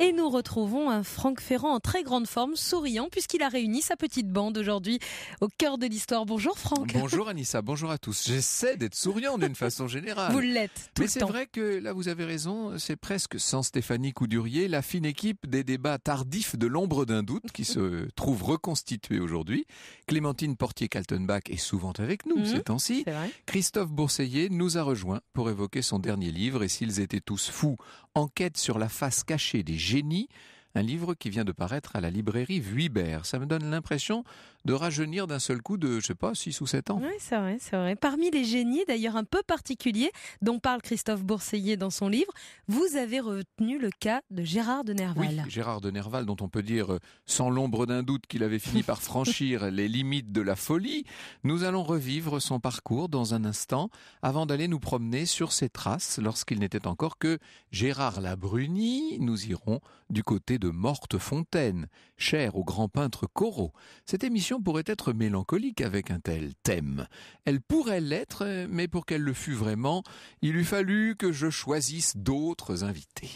et nous retrouvons un Franck Ferrand en très grande forme, souriant, puisqu'il a réuni sa petite bande aujourd'hui au cœur de l'histoire. Bonjour Franck. Bonjour Anissa, bonjour à tous. J'essaie d'être souriant d'une façon générale. Vous l'êtes. Mais c'est vrai que là, vous avez raison, c'est presque sans Stéphanie Coudurier, la fine équipe des débats tardifs de l'ombre d'un doute qui se trouve reconstituée aujourd'hui. Clémentine Portier-Kaltenbach est souvent avec nous mhm, ces temps-ci. Christophe Bourseillet nous a rejoints pour évoquer son dernier livre et s'ils étaient tous fous Enquête sur la face cachée des génies, un livre qui vient de paraître à la librairie Vuibert. Ça me donne l'impression de rajeunir d'un seul coup de, je sais pas, 6 ou 7 ans. Oui, c'est vrai, c'est vrai. Parmi les génies, d'ailleurs un peu particuliers, dont parle Christophe Bourseillet dans son livre, vous avez retenu le cas de Gérard de Nerval. Oui, Gérard de Nerval, dont on peut dire euh, sans l'ombre d'un doute qu'il avait fini par franchir les limites de la folie. Nous allons revivre son parcours dans un instant, avant d'aller nous promener sur ses traces lorsqu'il n'était encore que Gérard Labruni. Nous irons du côté de Mortefontaine, cher au grand peintre Corot. Cette émission pourrait être mélancolique avec un tel thème. Elle pourrait l'être, mais pour qu'elle le fût vraiment, il eût fallu que je choisisse d'autres invités.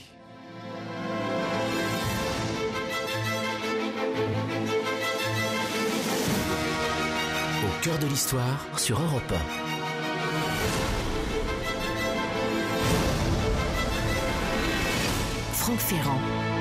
Au cœur de l'histoire sur Europe Franck Ferrand.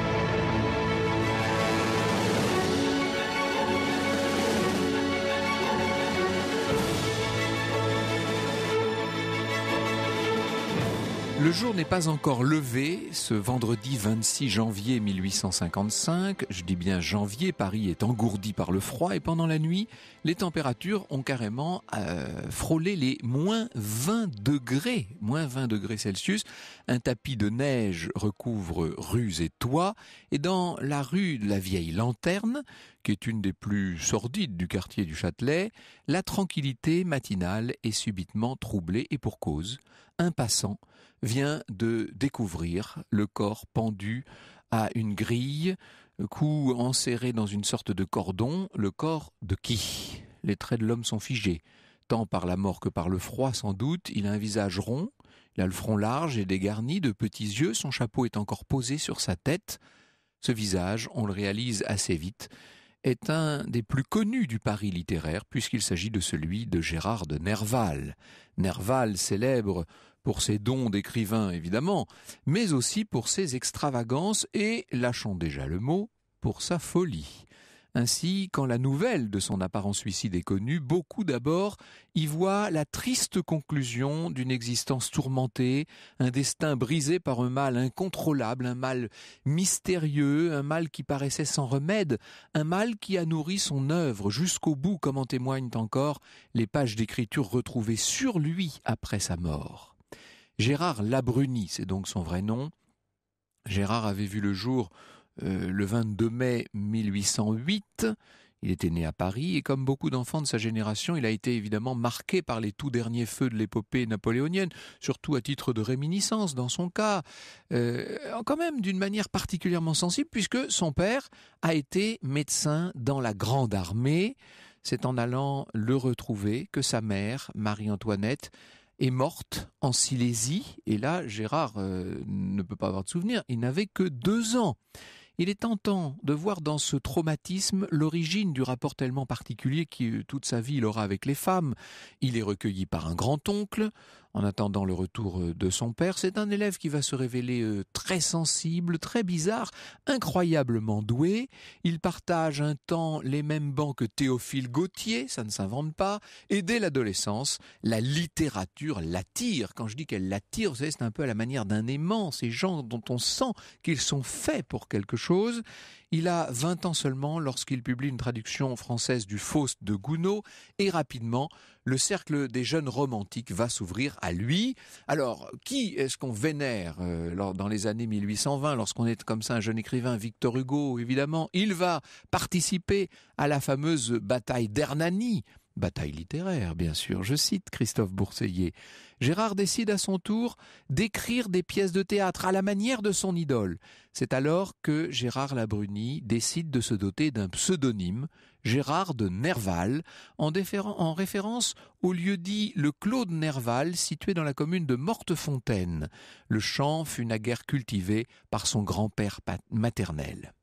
Le jour n'est pas encore levé. Ce vendredi 26 janvier 1855, je dis bien janvier, Paris est engourdi par le froid et pendant la nuit, les températures ont carrément euh, frôlé les moins 20 degrés, moins 20 degrés Celsius. Un tapis de neige recouvre rues et toits et dans la rue de la Vieille Lanterne, qui est une des plus sordides du quartier du Châtelet, la tranquillité matinale est subitement troublée et pour cause. Un passant vient de découvrir le corps pendu à une grille, cou enserré dans une sorte de cordon, le corps de qui Les traits de l'homme sont figés, tant par la mort que par le froid sans doute, il a un visage rond, il a le front large et dégarni, de petits yeux, son chapeau est encore posé sur sa tête. Ce visage, on le réalise assez vite, est un des plus connus du Paris littéraire, puisqu'il s'agit de celui de Gérard de Nerval. Nerval célèbre pour ses dons d'écrivain évidemment, mais aussi pour ses extravagances et, lâchons déjà le mot, pour sa folie. Ainsi, quand la nouvelle de son apparent suicide est connue, beaucoup d'abord y voient la triste conclusion d'une existence tourmentée, un destin brisé par un mal incontrôlable, un mal mystérieux, un mal qui paraissait sans remède, un mal qui a nourri son œuvre jusqu'au bout, comme en témoignent encore les pages d'écriture retrouvées sur lui après sa mort. Gérard Labruni, c'est donc son vrai nom. Gérard avait vu le jour euh, le 22 mai 1808. Il était né à Paris et comme beaucoup d'enfants de sa génération, il a été évidemment marqué par les tout derniers feux de l'épopée napoléonienne, surtout à titre de réminiscence dans son cas, euh, quand même d'une manière particulièrement sensible puisque son père a été médecin dans la Grande Armée. C'est en allant le retrouver que sa mère, Marie-Antoinette, est morte en Silésie, et là Gérard euh, ne peut pas avoir de souvenir, il n'avait que deux ans. Il est tentant de voir dans ce traumatisme l'origine du rapport tellement particulier qui euh, toute sa vie il aura avec les femmes. Il est recueilli par un grand-oncle, en attendant le retour euh, de son père. C'est un élève qui va se révéler euh, très sensible, très bizarre, incroyablement doué. Il partage un temps les mêmes bancs que Théophile Gautier, ça ne s'invente pas, et dès l'adolescence, la littérature l'attire. Quand je dis qu'elle l'attire, c'est un peu à la manière d'un aimant, ces gens dont on sent qu'ils sont faits pour quelque chose. Il a 20 ans seulement lorsqu'il publie une traduction française du Faust de Gounod et rapidement, le cercle des jeunes romantiques va s'ouvrir à lui. Alors, qui est-ce qu'on vénère euh, dans les années 1820 lorsqu'on est comme ça un jeune écrivain Victor Hugo, évidemment. Il va participer à la fameuse bataille d'Hernani Bataille littéraire, bien sûr. Je cite Christophe Bourseillet. Gérard décide à son tour d'écrire des pièces de théâtre à la manière de son idole. C'est alors que Gérard Labruni décide de se doter d'un pseudonyme, Gérard de Nerval, en, référence au lieu dit le Claude Nerval, situé dans la commune de Mortefontaine. Le champ fut naguère cultivé par son grand-père maternel.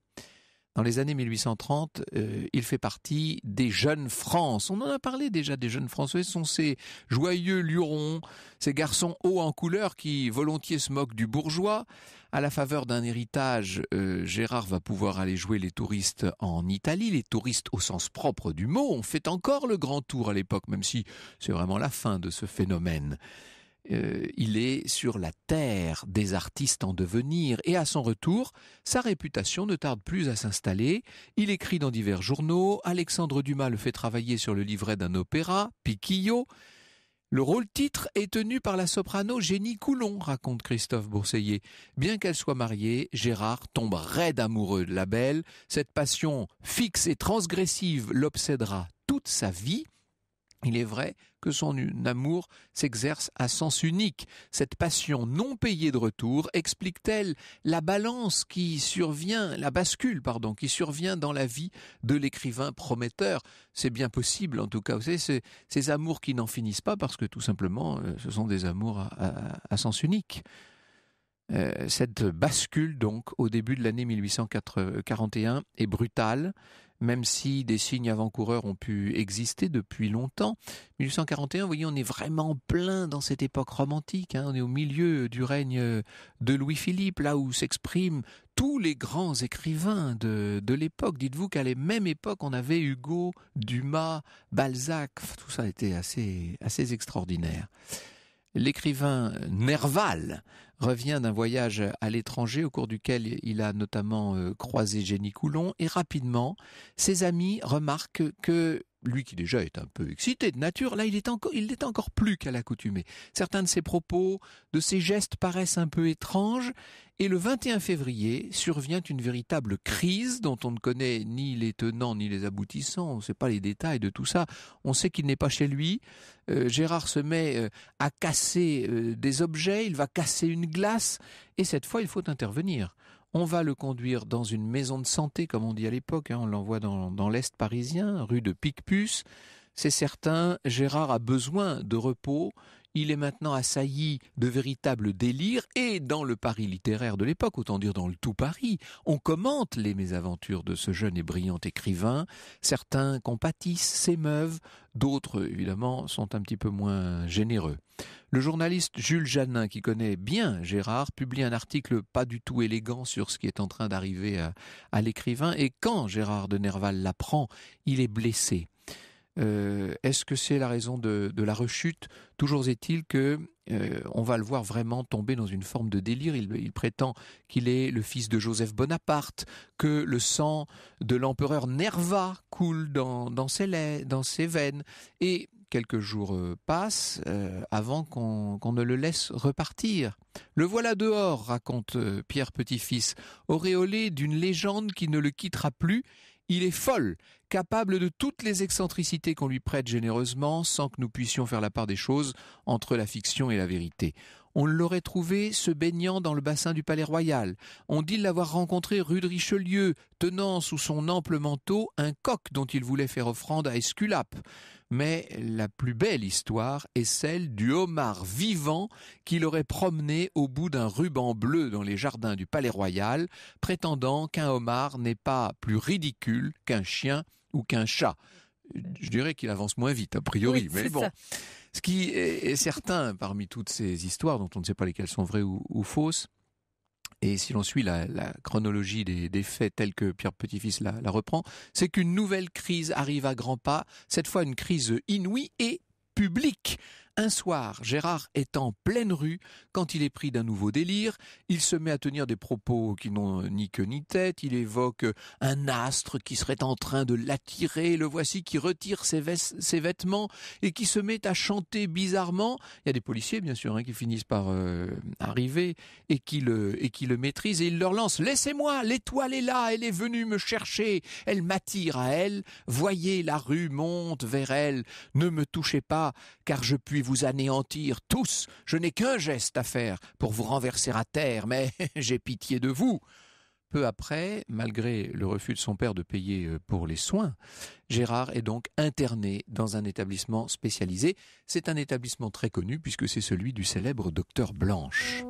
Dans les années 1830, euh, il fait partie des jeunes France. On en a parlé déjà des jeunes Français. Ce sont ces joyeux lurons, ces garçons hauts en couleur qui volontiers se moquent du bourgeois. À la faveur d'un héritage, euh, Gérard va pouvoir aller jouer les touristes en Italie, les touristes au sens propre du mot. On fait encore le grand tour à l'époque, même si c'est vraiment la fin de ce phénomène. Euh, il est sur la terre des artistes en devenir et à son retour, sa réputation ne tarde plus à s'installer. Il écrit dans divers journaux, Alexandre Dumas le fait travailler sur le livret d'un opéra, Piquillo. Le rôle-titre est tenu par la soprano Jenny Coulon, raconte Christophe Bourseiller. Bien qu'elle soit mariée, Gérard tombe raide amoureux de la belle. Cette passion fixe et transgressive l'obsédera toute sa vie. Il est vrai que son amour s'exerce à sens unique. Cette passion non payée de retour explique-t-elle la balance qui survient, la bascule, pardon, qui survient dans la vie de l'écrivain prometteur? C'est bien possible, en tout cas. Vous ces, amours qui n'en finissent pas parce que tout simplement, euh, ce sont des amours à, sens unique. Euh, cette bascule, donc, au début de l'année 1841 est brutale, même si des signes avant-coureurs ont pu exister depuis longtemps. 1841, vous voyez, on est vraiment plein dans cette époque romantique, hein. on est au milieu du règne de Louis-Philippe, là où s'expriment tous les grands écrivains de, de l'époque. Dites-vous qu'à la même époque, on avait Hugo, Dumas, Balzac. Tout ça était assez, assez extraordinaire. L'écrivain Nerval revient d'un voyage à l'étranger au cours duquel il a notamment euh, croisé Jenny Coulon et rapidement ses amis remarquent que lui qui déjà est un peu excité de nature, là il est encore, plus qu'à l'accoutumée. Certains de ses propos, de ses gestes paraissent un peu étranges, et le 21 février survient une véritable crise dont on ne connaît ni les tenants ni les aboutissants, on ne sait pas les détails de tout ça, on sait qu'il n'est pas chez lui, euh, Gérard se met euh, à casser euh, des objets, il va casser une glace, et cette fois il faut intervenir. On va le conduire dans une maison de santé, comme on dit à l'époque. Hein, on l'envoie dans l'Est parisien, rue de Picpus. C'est certain, Gérard a besoin de repos il est maintenant assailli de véritables délires et dans le Paris littéraire de l'époque, autant dire dans le tout Paris, on commente les mésaventures de ce jeune et brillant écrivain. Certains compatissent, s'émeuvent, d'autres évidemment sont un petit peu moins généreux. Le journaliste Jules Janin, qui connaît bien Gérard, publie un article pas du tout élégant sur ce qui est en train d'arriver à, à l'écrivain et quand Gérard de Nerval l'apprend, il est blessé. Euh, est-ce que c'est la raison de, la rechute Toujours est-il que euh, on va le voir vraiment tomber dans une forme de délire. Il, prétend qu'il est le fils de Joseph Bonaparte, que le sang de l'empereur Nerva coule dans, ses dans ses veines. Et quelques jours euh, passent avant qu'on ne le laisse repartir. Le voilà dehors, raconte Pierre Petit-Fils, auréolé d'une légende qui ne le quittera plus il est folle, capable de toutes les excentricités qu'on lui prête généreusement sans que nous puissions faire la part des choses entre la fiction et la vérité. On l'aurait trouvé se baignant dans le bassin du Palais Royal. On dit l'avoir rencontré rue de Richelieu, tenant sous son ample manteau un coq dont il voulait faire offrande à Esculape. Mais la plus belle histoire est celle du homard vivant qu'il aurait promené au bout d'un ruban bleu dans les jardins du Palais Royal, prétendant qu'un homard n'est pas plus ridicule qu'un chien ou qu'un chat. Euh, je dirais qu'il avance moins vite, a priori. mais bon, ce qui est, certain parmi toutes ces histoires, dont on ne sait pas lesquelles sont vraies ou, fausses, et si l'on suit la, chronologie des, faits tels que Pierre petit la, la reprend, c'est qu'une nouvelle crise arrive à grands pas, cette fois une crise inouïe et publique un soir, Gérard est en pleine rue quand il est pris d'un nouveau délire. Il se met à tenir des propos qui n'ont ni queue ni tête. Il évoque un astre qui serait en train de l'attirer. Le voici qui retire ses, vêtements et qui se met à chanter bizarrement. Il y a des policiers, bien sûr, hein, qui finissent par euh, arriver et qui, le, et qui le maîtrisent. Et il leur lance Laissez-moi, l'étoile est là, elle est venue me chercher. Elle m'attire à elle. Voyez, la rue monte vers elle. Ne me touchez pas, car je puis vous anéantir tous. Je n'ai qu'un geste à faire pour vous renverser à terre, mais j'ai pitié de vous. Peu après, malgré le refus de son père de payer euh, pour les soins, Gérard est donc interné dans un établissement spécialisé. C'est un établissement très connu puisque c'est celui du célèbre docteur Blanche.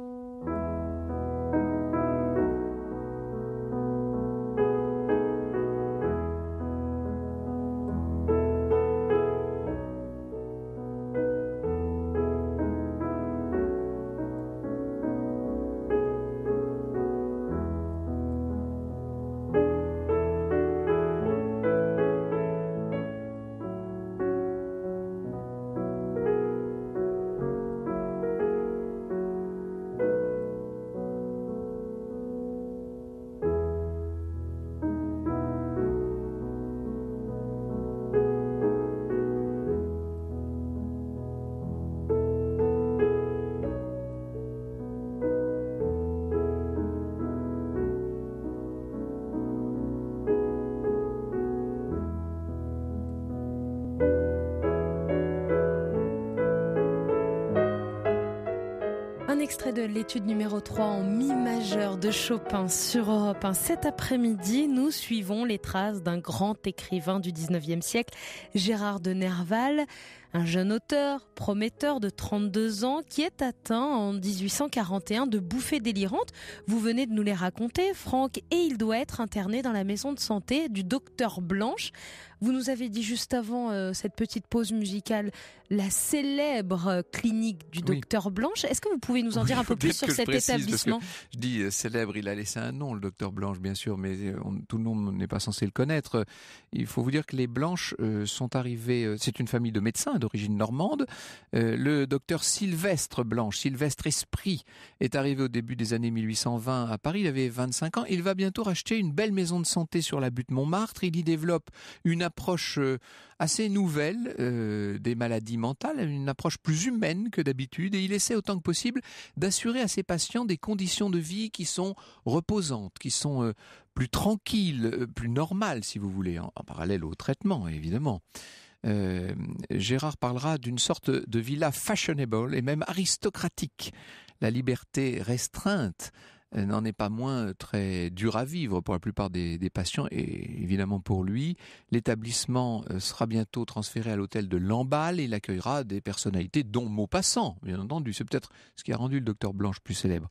extrait de l'étude numéro 3 en mi majeur de Chopin sur Europe 1. Cet après-midi, nous suivons les traces d'un grand écrivain du 19e siècle, Gérard de Nerval. Un jeune auteur, prometteur de 32 ans, qui est atteint en 1841 de bouffées délirantes. Vous venez de nous les raconter, Franck, et il doit être interné dans la maison de santé du docteur Blanche. Vous nous avez dit juste avant euh, cette petite pause musicale la célèbre clinique du docteur Blanche. Est-ce que vous pouvez nous en dire un peu plus sur cet établissement Je dis euh, célèbre, il a laissé un nom, le docteur Blanche, bien sûr, mais euh, tout le monde n'est pas censé le connaître. Il faut vous dire que les Blanches sont arrivées, c'est une famille de médecins d'origine normande. Euh, le docteur Sylvestre Blanche, Sylvestre Esprit, est arrivé au début des années 1820 à Paris. Il avait 25 ans. Il va bientôt racheter une belle maison de santé sur la butte Montmartre. Il y développe une approche euh, assez nouvelle euh, des maladies mentales, une approche plus humaine que d'habitude. Et il essaie autant que possible d'assurer à ses patients des conditions de vie qui sont reposantes, qui sont plus tranquilles, plus normales, si vous voulez, en parallèle au traitement, évidemment. Euh, Gérard parlera d'une sorte de villa fashionable et même aristocratique. La liberté restreinte euh, n'en est pas moins très dure à vivre pour la plupart des, des patients et évidemment pour lui. L'établissement euh, sera bientôt transféré à l'hôtel de Lamballe et il accueillera des personnalités dont Maupassant, bien entendu. C'est peut-être ce qui a rendu le docteur Blanche plus célèbre.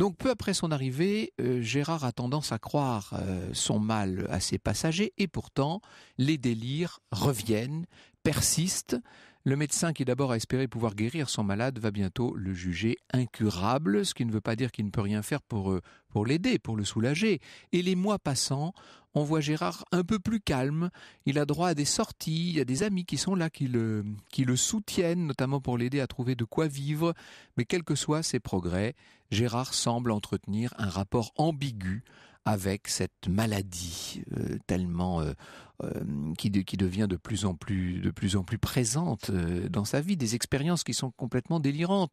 Donc peu après son arrivée, euh, Gérard a tendance à croire euh, son mal à ses passagers et pourtant les délires reviennent, persistent. Le médecin qui d'abord a espéré pouvoir guérir son malade va bientôt le juger incurable, ce qui ne veut pas dire qu'il ne peut rien faire pour, euh, pour l'aider, pour le soulager. Et les mois passants on voit Gérard un peu plus calme, il a droit à des sorties, il y a des amis qui sont là, qui le, qui le soutiennent, notamment pour l'aider à trouver de quoi vivre, mais quels que soient ses progrès, Gérard semble entretenir un rapport ambigu avec cette maladie euh, tellement euh, euh, qui, qui devient de plus en plus de plus en plus présente dans sa vie, des expériences qui sont complètement délirantes.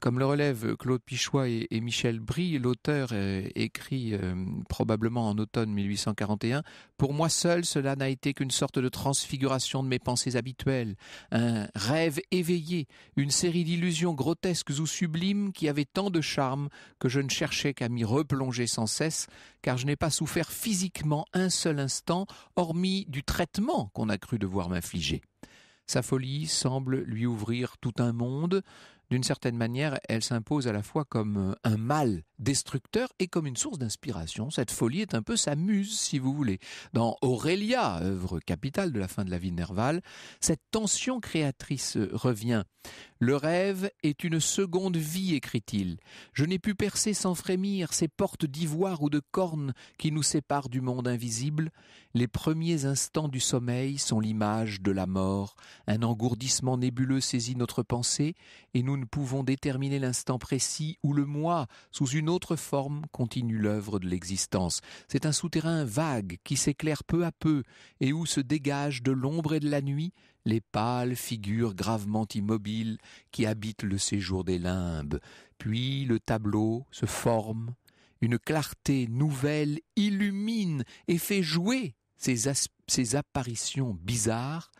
Comme le relèvent Claude Pichois et, Michel Brie, l'auteur euh, écrit euh, probablement en automne 1841 Pour moi seul, cela n'a été qu'une sorte de transfiguration de mes pensées habituelles, un rêve éveillé, une série d'illusions grotesques ou sublimes qui avaient tant de charme que je ne cherchais qu'à m'y replonger sans cesse, car je n'ai pas souffert physiquement un seul instant, hormis du traitement qu'on a cru devoir m'infliger. Sa folie semble lui ouvrir tout un monde, d'une certaine manière, elle s'impose à la fois comme euh, un mal destructeur et comme une source d'inspiration. Cette folie est un peu sa muse, si vous voulez. Dans Aurélia, œuvre capitale de la fin de la vie de Nerval, cette tension créatrice euh, revient. Le rêve est une seconde vie, écrit-il. Je n'ai pu percer sans frémir ces portes d'ivoire ou de corne qui nous séparent du monde invisible. Les premiers instants du sommeil sont l'image de la mort. Un engourdissement nébuleux saisit notre pensée et nous ne pouvons déterminer l'instant précis où le moi, sous une autre forme, continue l'œuvre de l'existence. C'est un souterrain vague qui s'éclaire peu à peu et où se dégage de l'ombre et de la nuit les pâles figures gravement immobiles qui habitent le séjour des limbes. Puis le tableau se forme, une clarté nouvelle illumine et fait jouer ces, ces apparitions bizarres.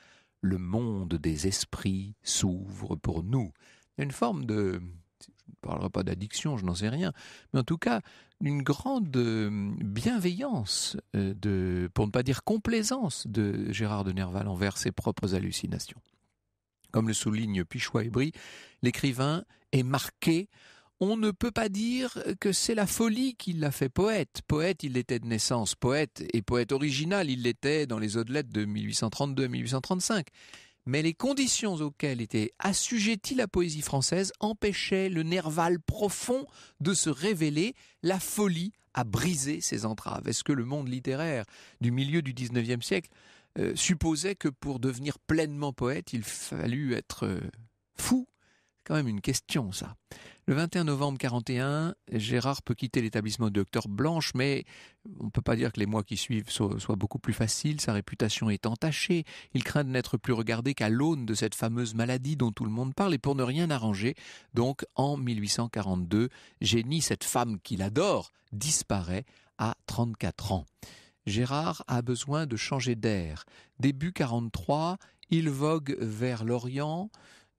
Le monde des esprits s'ouvre pour nous. Une forme de ne parlerai pas d'addiction, je n'en sais rien, mais en tout cas, une grande euh, bienveillance, euh, de, pour ne pas dire complaisance, de Gérard de Nerval envers ses propres hallucinations. Comme le souligne Pichois et Brie, l'écrivain est marqué on ne peut pas dire que c'est la folie qui l'a fait poète. Poète, il l'était de naissance, poète et poète original, il l'était dans les odelettes de 1832-1835 mais les conditions auxquelles était assujettie la poésie française empêchaient le nerval profond de se révéler, la folie a brisé ses entraves. Est-ce que le monde littéraire du milieu du XIXe siècle euh, supposait que pour devenir pleinement poète, il fallut être euh, fou quand même une question, ça. Le 21 novembre 41, Gérard peut quitter l'établissement du Docteur Blanche, mais on ne peut pas dire que les mois qui suivent soient, beaucoup plus faciles. Sa réputation est entachée. Il craint de n'être plus regardé qu'à l'aune de cette fameuse maladie dont tout le monde parle et pour ne rien arranger. Donc, en 1842, Génie, cette femme qu'il adore, disparaît à 34 ans. Gérard a besoin de changer d'air. Début 43, il vogue vers l'Orient.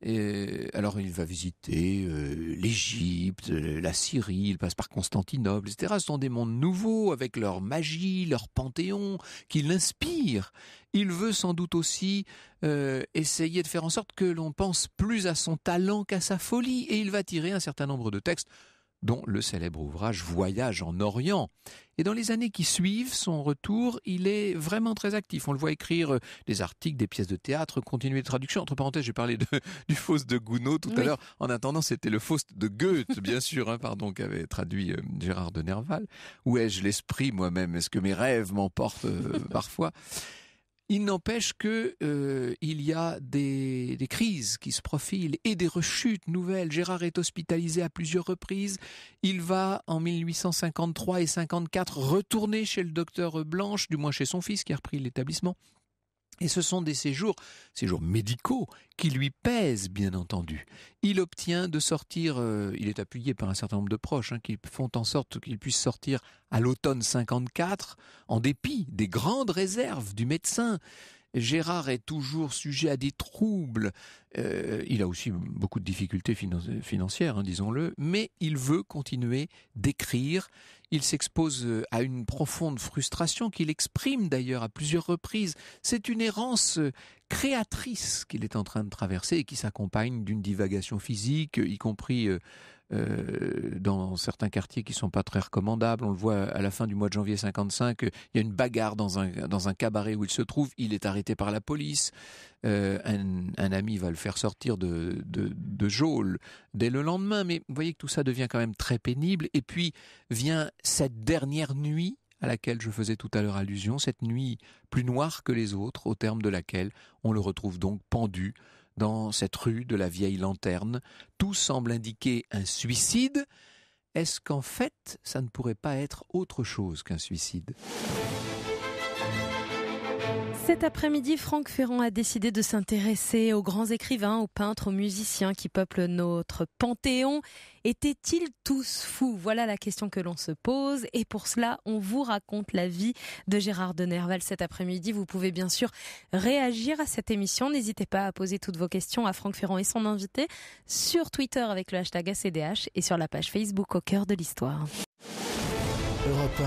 Et alors il va visiter euh, l'Égypte, euh, la Syrie, il passe par Constantinople, etc. Ce sont des mondes nouveaux avec leur magie, leur panthéon, qui l'inspirent. Il veut sans doute aussi euh, essayer de faire en sorte que l'on pense plus à son talent qu'à sa folie, et il va tirer un certain nombre de textes dont le célèbre ouvrage Voyage en Orient. Et dans les années qui suivent son retour, il est vraiment très actif. On le voit écrire euh, des articles, des pièces de théâtre, continuer les traductions. Entre parenthèses, j'ai parlé du Faust de Gounod tout à l'heure. En attendant, c'était le Faust de Goethe, bien sûr, hein, pardon, qu'avait traduit euh, Gérard de Nerval. Où ai-je l'esprit moi-même Est-ce que mes rêves m'emportent euh, parfois il n'empêche que euh, il y a des, crises qui se profilent et des rechutes nouvelles. Gérard est hospitalisé à plusieurs reprises. Il va en 1853 et 54 retourner chez le docteur Blanche, du moins chez son fils qui a repris l'établissement. Et ce sont des séjours, séjours médicaux, qui lui pèsent, bien entendu. Il obtient de sortir, euh, il est appuyé par un certain nombre de proches, hein, qui font en sorte qu'il puisse sortir à l'automne 54, en dépit des grandes réserves du médecin. Gérard est toujours sujet à des troubles. Euh, il a aussi beaucoup de difficultés financières, hein, disons-le, mais il veut continuer d'écrire. Il s'expose euh, à une profonde frustration qu'il exprime d'ailleurs à plusieurs reprises. C'est une errance euh, créatrice qu'il est en train de traverser et qui s'accompagne d'une divagation physique, y compris euh, euh, dans certains quartiers qui sont pas très recommandables. On le voit à la fin du mois de janvier 55, il y a une bagarre dans un, cabaret où il se trouve. Il est arrêté par la police. Euh, un, ami va le faire sortir de, de, de geôle dès le lendemain. Mais vous voyez que tout ça devient quand même très pénible. Et puis vient cette dernière nuit à laquelle je faisais tout à l'heure allusion, cette nuit plus noire que les autres, au terme de laquelle on le retrouve donc pendu dans cette rue de la vieille lanterne, tout semble indiquer un suicide. Est-ce qu'en fait, ça ne pourrait pas être autre chose qu'un suicide cet après-midi, Franck Ferrand a décidé de s'intéresser aux grands écrivains, aux peintres, aux musiciens qui peuplent notre panthéon. Étaient-ils tous fous Voilà la question que l'on se pose. Et pour cela, on vous raconte la vie de Gérard de Nerval cet après-midi. Vous pouvez bien sûr réagir à cette émission. N'hésitez pas à poser toutes vos questions à Franck Ferrand et son invité sur Twitter avec le hashtag ACDH et sur la page Facebook au cœur de l'histoire. Europe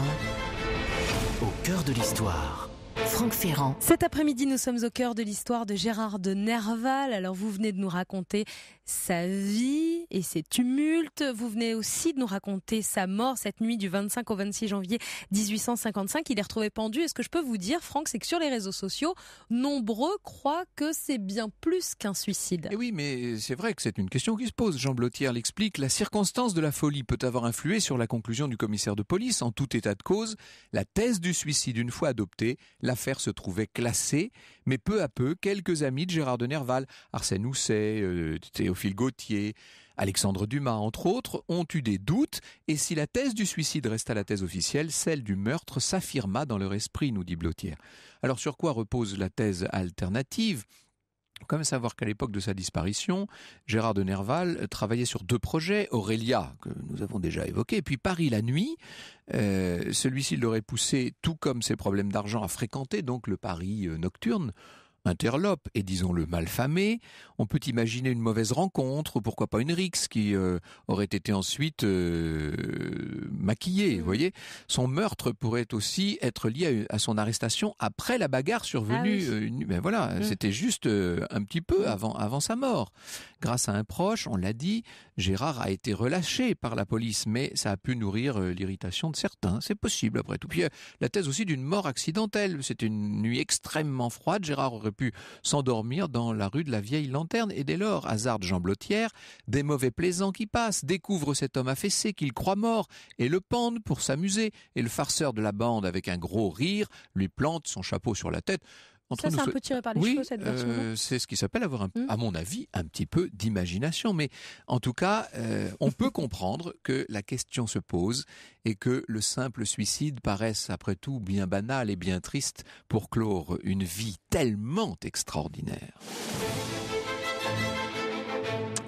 1, au cœur de l'histoire. Franck Ferrand. Cet après-midi, nous sommes au cœur de l'histoire de Gérard de Nerval. Alors, vous venez de nous raconter sa vie et ses tumultes. Vous venez aussi de nous raconter sa mort cette nuit du 25 au 26 janvier 1855. Il est retrouvé pendu. Et ce que je peux vous dire, Franck, c'est que sur les réseaux sociaux, nombreux croient que c'est bien plus qu'un suicide. Eh oui, mais c'est vrai que c'est une question qui se pose. Jean Blottière l'explique. La circonstance de la folie peut avoir influé sur la conclusion du commissaire de police. En tout état de cause, la thèse du suicide, une fois adoptée, la l'affaire se trouvait classée, mais peu à peu, quelques amis de Gérard de Nerval, Arsène Housset, euh, Théophile Gautier, Alexandre Dumas, entre autres, ont eu des doutes, et si la thèse du suicide resta la thèse officielle, celle du meurtre s'affirma dans leur esprit, nous dit Blotière. Alors sur quoi repose la thèse alternative quand savoir qu'à l'époque de sa disparition, Gérard de Nerval travaillait sur deux projets, Aurélia, que nous avons déjà évoqué, et puis Paris la nuit. Euh, celui-ci l'aurait poussé, tout comme ses problèmes d'argent, à fréquenter donc le Paris euh, nocturne, interlope et disons-le malfamé. On peut imaginer une mauvaise rencontre, ou pourquoi pas une rixe qui euh, aurait été ensuite euh, maquillée. Mmh. voyez, son meurtre pourrait aussi être lié à, son arrestation après la bagarre survenue. Ah euh, ben voilà, mmh. c'était juste un petit peu mmh. avant avant sa mort. Grâce à un proche, on l'a dit, Gérard a été relâché par la police, mais ça a pu nourrir l'irritation de certains. C'est possible après tout. Puis la thèse aussi d'une mort accidentelle. C'était une nuit extrêmement froide. Gérard aurait pu s'endormir dans la rue de la Vieille Lanterne, et dès lors, hasard de Jean Blottière, des mauvais plaisants qui passent découvrent cet homme affaissé qu'il croit mort, et le pendent pour s'amuser, et le farceur de la bande, avec un gros rire, lui plante son chapeau sur la tête, ça, c'est un peu tiré par cette version. Euh, c'est ce qui s'appelle avoir, hmm. à mon avis, un petit peu d'imagination. Mais en tout cas, euh, on peut comprendre que la question se pose et que le simple suicide paraisse, après tout, bien banal et bien triste pour clore une vie tellement extraordinaire.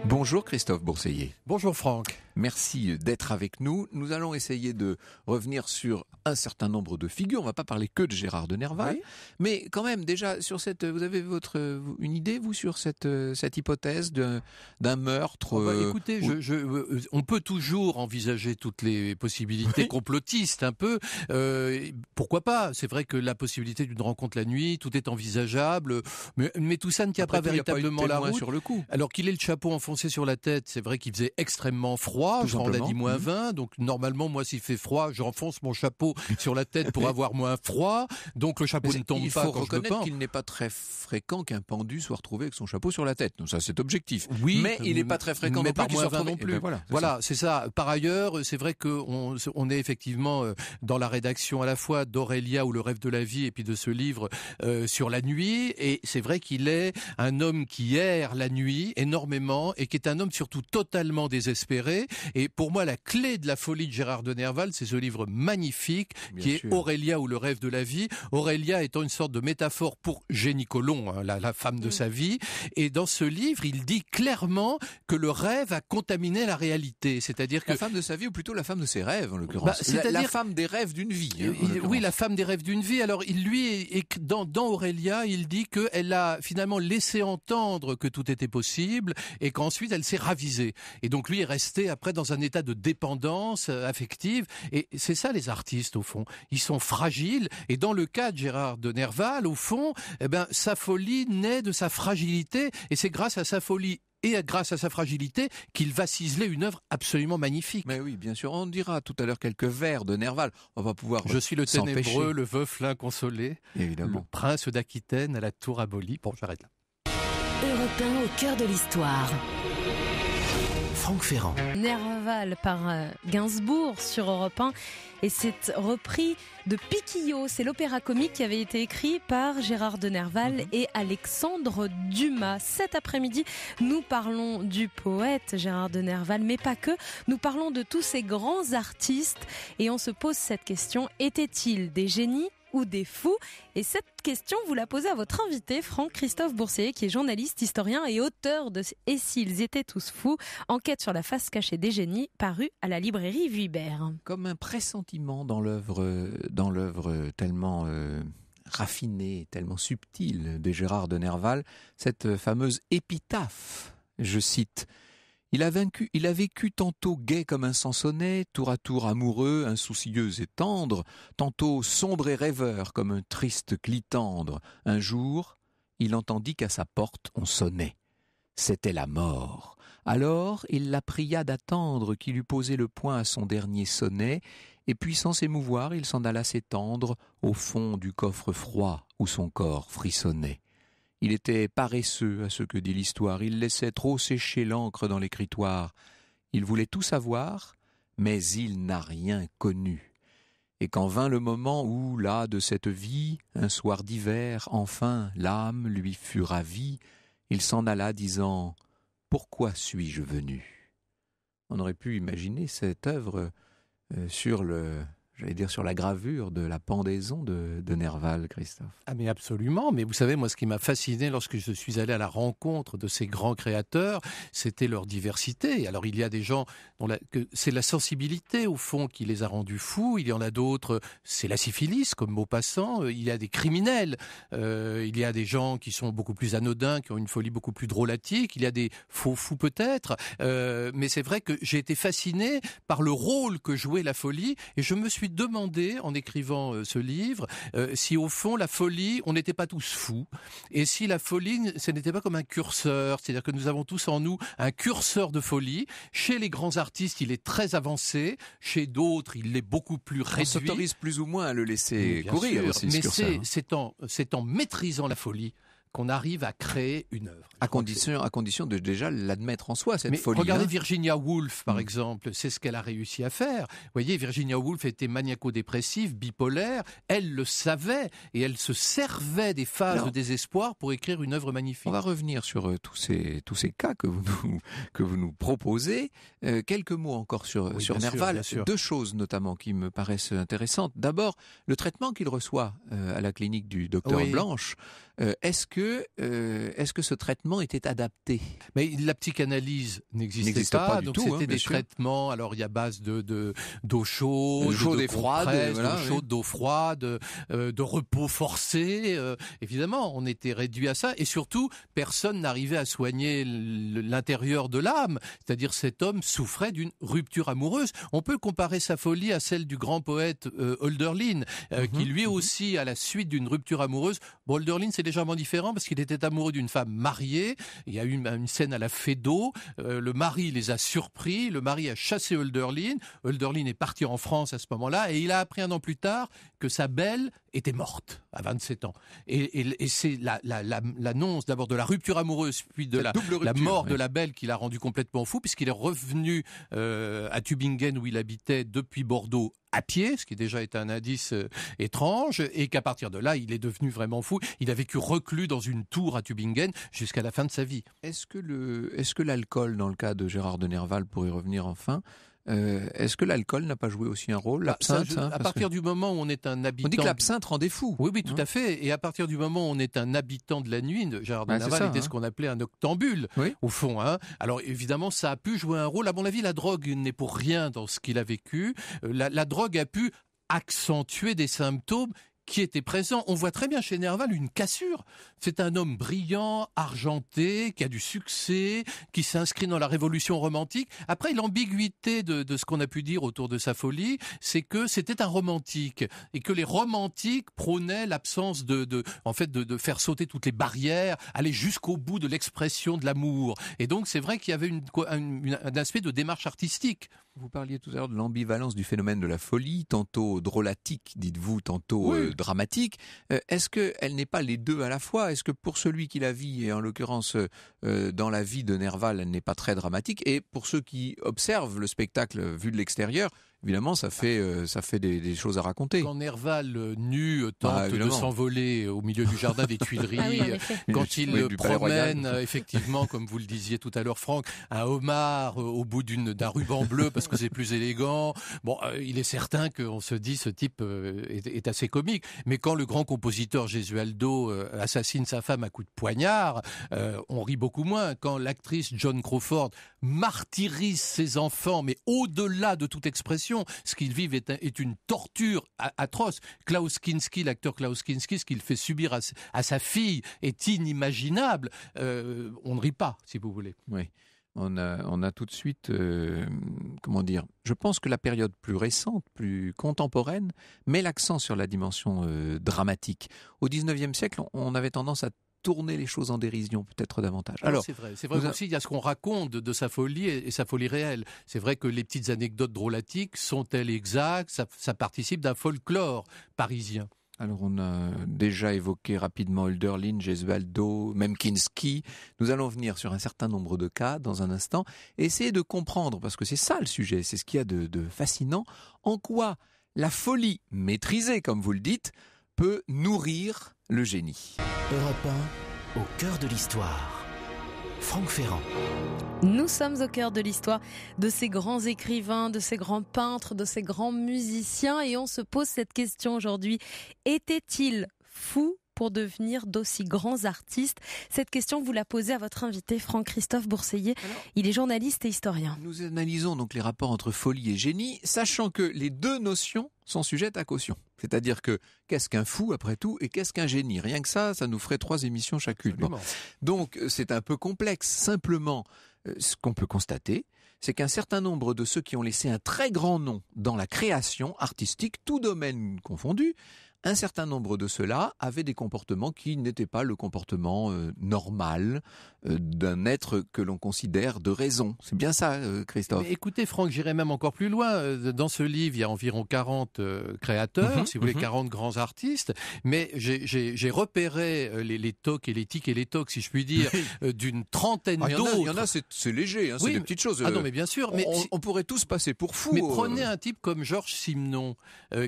Bonjour Christophe Bourseiller. Bonjour Franck. Merci d'être avec nous. Nous allons essayer de revenir sur un certain nombre de figures. On ne va pas parler que de Gérard de Nerval, mais quand même déjà sur cette, vous avez votre une idée vous sur cette cette hypothèse d'un meurtre. Oh, bah, euh, écoutez, euh, on peut toujours envisager toutes les possibilités complotistes un peu. Euh, pourquoi pas C'est vrai que la possibilité d'une rencontre la nuit, tout est envisageable, mais, tout ça ne tient pas véritablement la route. Sur le coup. Alors qu'il est le chapeau en sur la tête. C'est vrai qu'il faisait extrêmement froid. on a dit moins 20. Mhm. Donc, normalement, moi, s'il fait froid, j'enfonce mon chapeau sur la tête pour avoir moins froid. Donc, le chapeau ne tombe pas il pas faut reconnaître qu'il n'est pas très fréquent qu'un pendu soit retrouvé avec son chapeau sur la tête. Donc, ça, c'est objectif. Oui. Mais il n'est pas très fréquent mais non plus qu'il non plus. voilà, c'est ça. Par ailleurs, c'est vrai qu'on on est effectivement euh, dans la rédaction à la fois d'Aurélia ou Le rêve de la vie et puis de ce livre euh, sur la nuit. Et c'est vrai qu'il est un homme qui erre la nuit énormément et qui est un homme surtout totalement désespéré. Et pour moi, la clé de la folie de Gérard de Nerval, c'est ce livre magnifique qui est Aurélia ou le rêve de la vie. Aurélia étant une sorte de métaphore pour Génie Colomb, hein, la, femme de mm. sa vie. Et dans ce livre, il dit clairement que le rêve a contaminé la réalité. C'est-à-dire que... La femme de sa vie, ou plutôt la femme de ses rêves, en bah, l'occurrence. C'est-à-dire... La, femme des rêves d'une vie. Hein, oui, la femme des rêves d'une vie. Alors, il, lui, dans, dans Aurélia, il dit qu'elle a finalement laissé entendre que tout était possible et qu'en ensuite, elle s'est ravisée. Et donc, lui est resté après dans un état de dépendance euh, affective. Et c'est ça, les artistes, au fond. Ils sont fragiles. Et dans le cas de Gérard de Nerval, au fond, eh ben, sa folie naît de sa fragilité. Et c'est grâce à sa folie et grâce à sa fragilité qu'il va ciseler une œuvre absolument magnifique. Mais oui, bien sûr, on dira tout à l'heure quelques vers de Nerval. On va pouvoir. Je suis le ténébreux, le veuf l'inconsolé, le prince d'Aquitaine à la tour abolie. Bon, j'arrête là. Europe au cœur de l'histoire. Franck Ferrand. Nerval par euh, Gainsbourg sur Europe et c'est repris de Piquillot. C'est l'opéra comique qui avait été écrit par Gérard de Nerval mhm. et Alexandre Dumas. Cet après-midi, nous parlons du poète Gérard de Nerval, mais pas que. Nous parlons de tous ces grands artistes et on se pose cette question. Étaient-ils des génies ou des fous Et cette question, vous la posez à votre invité, Franck-Christophe Boursier, qui est journaliste, historien et auteur de Et s'ils étaient tous fous Enquête sur la face cachée des génies, paru à la librairie Vuibert. Comme un pressentiment dans l'œuvre, dans l'œuvre tellement euh, raffinée, tellement subtile de Gérard de Nerval, cette fameuse épitaphe, je cite, il a, vaincu, il a vécu tantôt gai comme un sansonnet, tour à tour amoureux, insoucieux et tendre, tantôt sombre et rêveur comme un triste clitandre. Un jour, il entendit qu'à sa porte on sonnait. C'était la mort. Alors il la pria d'attendre qu'il eût posé le poing à son dernier sonnet, et puis sans s'émouvoir il s'en alla s'étendre au fond du coffre froid où son corps frissonnait. Il était paresseux à ce que dit l'histoire, il laissait trop sécher l'encre dans l'écritoire. Il voulait tout savoir, mais il n'a rien connu. Et quand vint le moment où, là, de cette vie, un soir d'hiver, enfin, l'âme lui fut ravie, il s'en alla disant Pourquoi suis-je venu On aurait pu imaginer cette œuvre euh, sur le dire, sur la gravure de la pendaison de, Nerval, Christophe. Ah mais absolument, mais vous savez, moi ce qui m'a fasciné lorsque je suis allé à la rencontre de ces grands créateurs, c'était leur diversité. Alors il y a des gens dont c'est la sensibilité au fond qui les a rendus fous, il y en a d'autres, c'est la syphilis comme mot passant, euh, il y a des criminels, euh, il y a des gens qui sont beaucoup plus anodins, qui ont une folie beaucoup plus drôlatique, il y a des faux fous peut-être, euh, mais c'est vrai que j'ai été fasciné par le rôle que jouait la folie et je me suis demander en écrivant euh, ce livre, euh, si au fond, la folie, on n'était pas tous fous, et si la folie, ce n'était pas comme un curseur, c'est-à-dire que nous avons tous en nous un curseur de folie. Chez les grands artistes, il est très avancé, chez d'autres, il est beaucoup plus réduit. On s'autorise plus ou moins à le laisser courir. mais hein. c'est en maîtrisant la folie qu'on arrive à créer une œuvre. À condition, à condition de déjà l'admettre en soi, cette folie. Regardez hein. Virginia Woolf, par mm. exemple, c'est ce qu'elle a réussi à faire. Vous voyez, Virginia Woolf était maniaco-dépressive, bipolaire, elle le savait et elle se servait des phases de désespoir pour écrire une œuvre magnifique. On va revenir sur euh, tous, ces, tous ces cas que vous nous, que vous nous proposez. Euh, quelques mots encore sur, sur Nerval. Deux choses notamment qui me paraissent intéressantes. D'abord, le traitement qu'il reçoit euh, à la clinique du docteur Blanche. Est-ce que euh, est-ce que ce traitement était adapté Mais la psychanalyse n'existait pas, donc hein, c'était des traitements. Alors il y a base de d'eau chaude, d'eau chaude, froide, euh, de repos forcé. Euh, évidemment, on était réduit à ça, et surtout personne n'arrivait à soigner l'intérieur de l'âme. C'est-à-dire cet homme souffrait d'une rupture amoureuse. On peut comparer sa folie à celle du grand poète Hölderlin, qui mhm, lui mhm. aussi, à la suite d'une rupture amoureuse, Hölderlin c'est légèrement différent parce qu'il était amoureux d'une femme mariée. Il y a eu une, scène à la Fédo. Euh, le mari les a surpris. Le mari a chassé Hölderlin. Hölderlin est parti en France à ce moment-là et il a appris un an plus tard que sa belle était morte à 27 ans. Et, c'est l'annonce d'abord de la rupture amoureuse, puis de la, mort de la belle qui l'a rendu complètement fou, puisqu'il est revenu euh, à Tübingen où il habitait depuis Bordeaux à pied, ce qui déjà est un indice euh, étrange, et qu'à partir de là, il est devenu vraiment fou. Il a vécu reclus dans une tour à Tübingen jusqu'à la fin de sa vie. Est-ce que l'alcool, est dans le cas de Gérard de Nerval, pour y revenir enfin, euh, est-ce que l'alcool n'a pas joué aussi un rôle ah, L'absinthe hein? À partir du moment où on est un habitant... On dit que l'absinthe rendait fou. Oui, oui, tout hein? à fait. Et à partir du moment où on est un habitant de la nuit, Gérard bah, de Naval était hein. ce qu'on appelait un octambule, au fond. Alors évidemment, ça a pu jouer un rôle. À mon avis, la drogue n'est pour rien dans ce qu'il a vécu. Euh, la drogue a pu accentuer des symptômes qui était présent. On voit très bien chez Nerval une cassure. C'est un homme brillant, argenté, qui a du succès, qui s'inscrit dans la révolution romantique. Après, l'ambiguïté de, ce qu'on a pu dire autour de sa folie, c'est que c'était un romantique et que les romantiques prônaient l'absence de, en fait, de, faire sauter toutes les barrières, aller jusqu'au bout de l'expression de l'amour. Et donc, c'est vrai qu'il y avait un aspect de démarche artistique. Vous parliez tout à l'heure de l'ambivalence du phénomène de la folie, tantôt drôlatique, dites-vous, tantôt euh, dramatique. Euh, est-ce qu'elle n'est pas les deux à la fois Est-ce que pour celui qui la vit, et en l'occurrence euh, dans la vie de Nerval, elle n'est pas très dramatique Et pour ceux qui observent le spectacle vu de l'extérieur, évidemment, ça fait, euh, ça fait des, choses à raconter. Quand Nerval, euh, nu, euh, bah, tente de s'envoler au milieu du jardin des Tuileries, ah quand il promène, effectivement, comme vous le disiez tout à l'heure, Franck, un homard au bout d'un ruban bleu parce que c'est plus élégant. Bon, il est certain qu'on se dit ce type est, est, assez comique. Mais quand le grand compositeur Gesualdo assassine sa femme à coups de poignard, on rit beaucoup moins. Quand l'actrice John Crawford martyrise ses enfants, mais au-delà de toute expression, ce qu'ils vivent est, une torture atroce. Klaus Kinski, l'acteur Klaus Kinski, ce qu'il fait subir à, sa fille est inimaginable. Euh, on ne rit pas, si vous voulez. Oui. On a, tout de suite, euh, comment dire, je pense que la période plus récente, plus contemporaine, met l'accent sur la dimension euh, dramatique. Au XIXe siècle, on avait tendance à tourner les choses en dérision peut-être davantage. Ah Alors, c'est vrai, c'est vrai aussi, il y a ce qu'on raconte de sa folie et, sa folie réelle. C'est vrai que les petites anecdotes drôlatiques sont-elles exactes ça, participe d'un folklore parisien. Alors on a déjà évoqué rapidement Hölderlin, Gesualdo, même Kinski. Nous allons venir sur un certain nombre de cas dans un instant et essayer de comprendre, parce que c'est ça le sujet, c'est ce qu'il y a de fascinant, en quoi la folie maîtrisée, comme vous le dites, peut nourrir le génie. Europe 1, au cœur de l'histoire. Franck Ferrand. Nous sommes au cœur de l'histoire de ces grands écrivains, de ces grands peintres, de ces grands musiciens et on se pose cette question aujourd'hui. Était-il fou pour devenir d'aussi grands artistes Cette question, vous la posez à votre invité Franck-Christophe Bourseillet. Il est journaliste et historien. Nous analysons donc les rapports entre folie et génie, sachant que les deux notions sont sujettes à caution. C'est-à-dire que qu'est-ce qu'un fou après tout et qu'est-ce qu'un génie Rien que ça, ça nous ferait trois émissions chacune. Donc c'est un peu complexe. Simplement, euh, ce qu'on peut constater, c'est qu'un certain nombre de ceux qui ont laissé un très grand nom dans la création artistique, tout domaine confondu, un certain nombre de ceux-là avaient des comportements qui n'étaient pas le comportement euh, normal euh, d'un être que l'on considère de raison. C'est bien ça, euh, Christophe. écoutez, Franck, j'irai même encore plus loin. Dans ce livre, il y a environ 40 créateurs, mhm, si vous voulez, 40 mhm. grands artistes. Mais j'ai repéré les, les tocs et les tics et les tocs, si je puis dire, d'une trentaine ah, d'autres. Il y en a, c'est léger, hein, c'est des petites choses. Ah non, mais bien sûr. Mais on, pourrait tous passer pour fous. Mais prenez un type comme Georges Simenon,